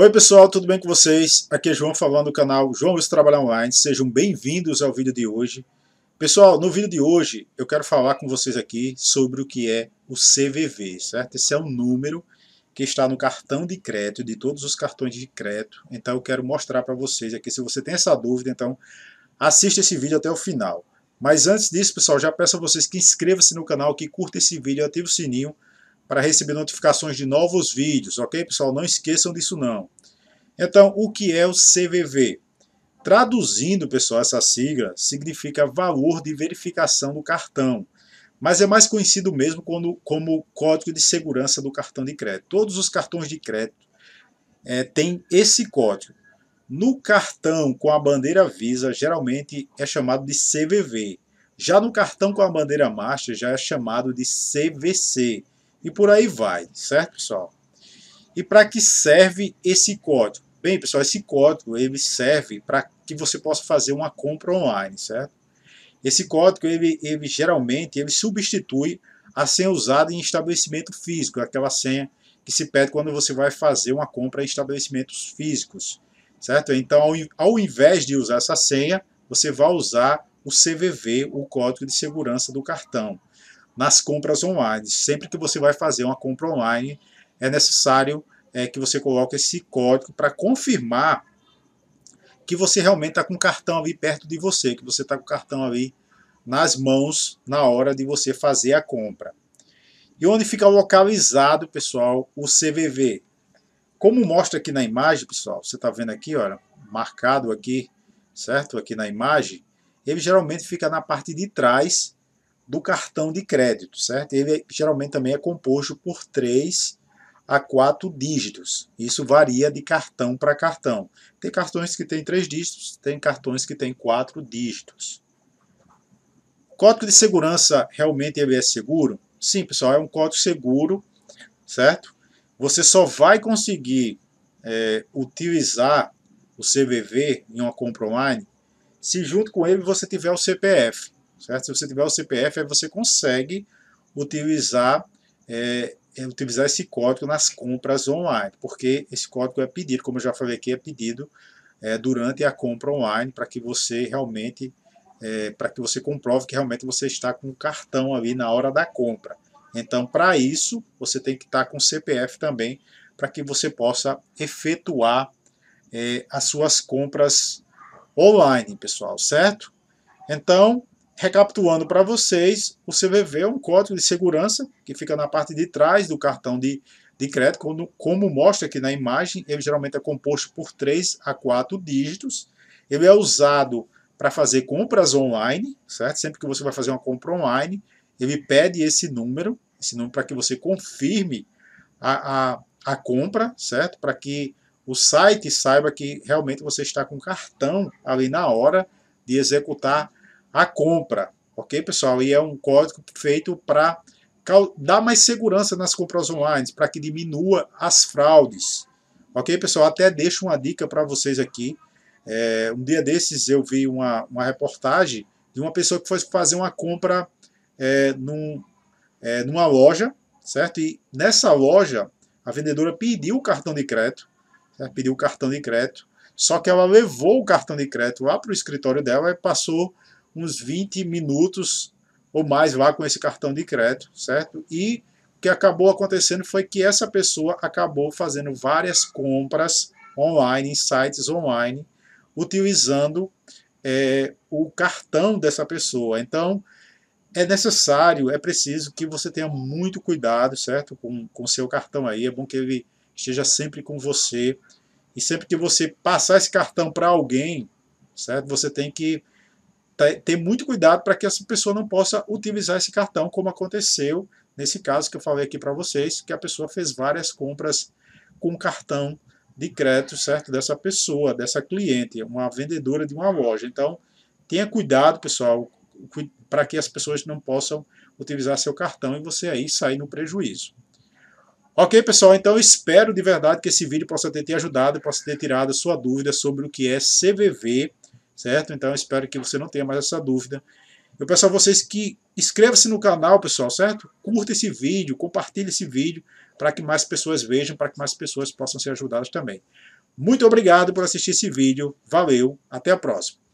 Oi pessoal, tudo bem com vocês? Aqui é João falando do canal João Wilson Trabalhar Online. Sejam bem-vindos ao vídeo de hoje. Pessoal, no vídeo de hoje eu quero falar com vocês aqui sobre o que é o CVV, certo? Esse é um número que está no cartão de crédito, de todos os cartões de crédito. Então eu quero mostrar para vocês aqui. Se você tem essa dúvida, então assista esse vídeo até o final. Mas antes disso, pessoal, já peço a vocês que inscreva se no canal, que curta esse vídeo, ative o sininho para receber notificações de novos vídeos, ok pessoal? Não esqueçam disso não. Então, o que é o CVV? Traduzindo, pessoal, essa sigla significa valor de verificação do cartão, mas é mais conhecido mesmo quando, como código de segurança do cartão de crédito. Todos os cartões de crédito é, têm esse código. No cartão com a bandeira Visa, geralmente é chamado de CVV. Já no cartão com a bandeira Master, já é chamado de CVC. E por aí vai, certo, pessoal? E para que serve esse código? Bem, pessoal, esse código ele serve para que você possa fazer uma compra online, certo? Esse código ele, ele geralmente ele substitui a senha usada em estabelecimento físico, aquela senha que se pede quando você vai fazer uma compra em estabelecimentos físicos, certo? Então, ao, ao invés de usar essa senha, você vai usar o CVV, o código de segurança do cartão nas compras online. Sempre que você vai fazer uma compra online, é necessário é, que você coloque esse código para confirmar que você realmente está com o cartão ali perto de você, que você está com o cartão ali nas mãos na hora de você fazer a compra. E onde fica localizado, pessoal, o CVV? Como mostra aqui na imagem, pessoal, você está vendo aqui, olha, marcado aqui, certo? Aqui na imagem, ele geralmente fica na parte de trás do cartão de crédito, certo? Ele é, geralmente também é composto por três a quatro dígitos. Isso varia de cartão para cartão. Tem cartões que têm três dígitos, tem cartões que têm quatro dígitos. Código de segurança realmente ele é seguro? Sim, pessoal, é um código seguro, certo? Você só vai conseguir é, utilizar o CVV em uma compra online se junto com ele você tiver o CPF certo? Se você tiver o CPF, aí você consegue utilizar, é, é, utilizar esse código nas compras online, porque esse código é pedido, como eu já falei aqui, é pedido é, durante a compra online para que você realmente, é, para que você comprove que realmente você está com o cartão ali na hora da compra. Então, para isso, você tem que estar com o CPF também, para que você possa efetuar é, as suas compras online, pessoal, certo? Então, Recapitulando para vocês, o CVV é um código de segurança que fica na parte de trás do cartão de, de crédito, como, como mostra aqui na imagem, ele geralmente é composto por 3 a 4 dígitos. Ele é usado para fazer compras online, certo? Sempre que você vai fazer uma compra online, ele pede esse número, esse número para que você confirme a, a, a compra, certo? Para que o site saiba que realmente você está com cartão ali na hora de executar a compra, ok, pessoal? E é um código feito para dar mais segurança nas compras online, para que diminua as fraudes, ok, pessoal? Até deixo uma dica para vocês aqui. É, um dia desses eu vi uma, uma reportagem de uma pessoa que foi fazer uma compra é, num, é, numa loja, certo? E nessa loja, a vendedora pediu o cartão de crédito, certo? pediu o cartão de crédito, só que ela levou o cartão de crédito lá para o escritório dela e passou uns 20 minutos ou mais lá com esse cartão de crédito, certo? E o que acabou acontecendo foi que essa pessoa acabou fazendo várias compras online, em sites online, utilizando é, o cartão dessa pessoa. Então, é necessário, é preciso que você tenha muito cuidado, certo? Com o seu cartão aí. É bom que ele esteja sempre com você. E sempre que você passar esse cartão para alguém, certo? Você tem que Tá, ter muito cuidado para que essa pessoa não possa utilizar esse cartão, como aconteceu nesse caso que eu falei aqui para vocês, que a pessoa fez várias compras com cartão de crédito, certo? Dessa pessoa, dessa cliente, uma vendedora de uma loja. Então, tenha cuidado, pessoal, para que as pessoas não possam utilizar seu cartão e você aí sair no prejuízo. Ok, pessoal? Então, espero de verdade que esse vídeo possa ter te ajudado, possa ter tirado a sua dúvida sobre o que é CVV, certo? Então espero que você não tenha mais essa dúvida. Eu peço a vocês que inscreva-se no canal, pessoal, certo? Curta esse vídeo, compartilhe esse vídeo para que mais pessoas vejam, para que mais pessoas possam ser ajudadas também. Muito obrigado por assistir esse vídeo. Valeu, até a próxima.